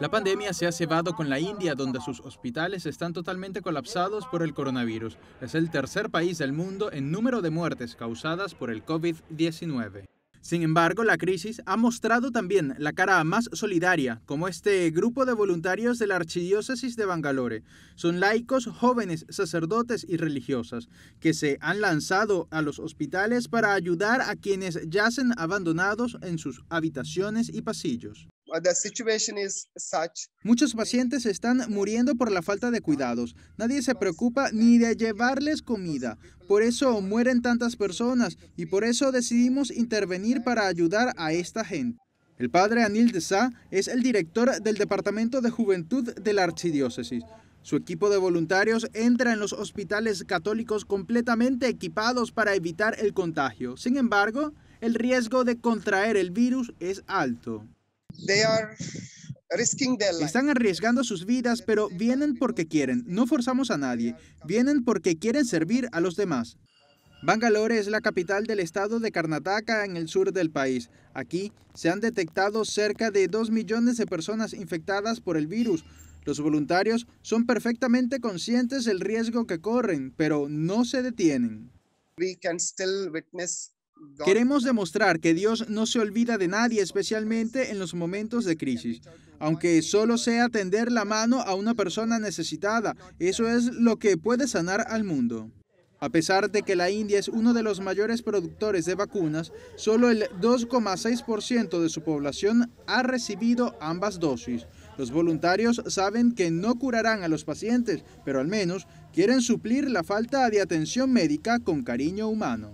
La pandemia se ha cebado con la India, donde sus hospitales están totalmente colapsados por el coronavirus. Es el tercer país del mundo en número de muertes causadas por el COVID-19. Sin embargo, la crisis ha mostrado también la cara más solidaria, como este grupo de voluntarios de la Archidiócesis de Bangalore. Son laicos, jóvenes, sacerdotes y religiosas, que se han lanzado a los hospitales para ayudar a quienes yacen abandonados en sus habitaciones y pasillos. Uh, Muchos pacientes están muriendo por la falta de cuidados. Nadie se preocupa ni de llevarles comida. Por eso mueren tantas personas y por eso decidimos intervenir para ayudar a esta gente. El padre Anil Sa es el director del Departamento de Juventud de la Archidiócesis. Su equipo de voluntarios entra en los hospitales católicos completamente equipados para evitar el contagio. Sin embargo, el riesgo de contraer el virus es alto. Están arriesgando sus vidas, pero vienen porque quieren. No forzamos a nadie. Vienen porque quieren servir a los demás. Bangalore es la capital del estado de Karnataka en el sur del país. Aquí se han detectado cerca de 2 millones de personas infectadas por el virus. Los voluntarios son perfectamente conscientes del riesgo que corren, pero no se detienen. Queremos demostrar que Dios no se olvida de nadie, especialmente en los momentos de crisis, aunque solo sea tender la mano a una persona necesitada. Eso es lo que puede sanar al mundo. A pesar de que la India es uno de los mayores productores de vacunas, solo el 2,6% de su población ha recibido ambas dosis. Los voluntarios saben que no curarán a los pacientes, pero al menos quieren suplir la falta de atención médica con cariño humano.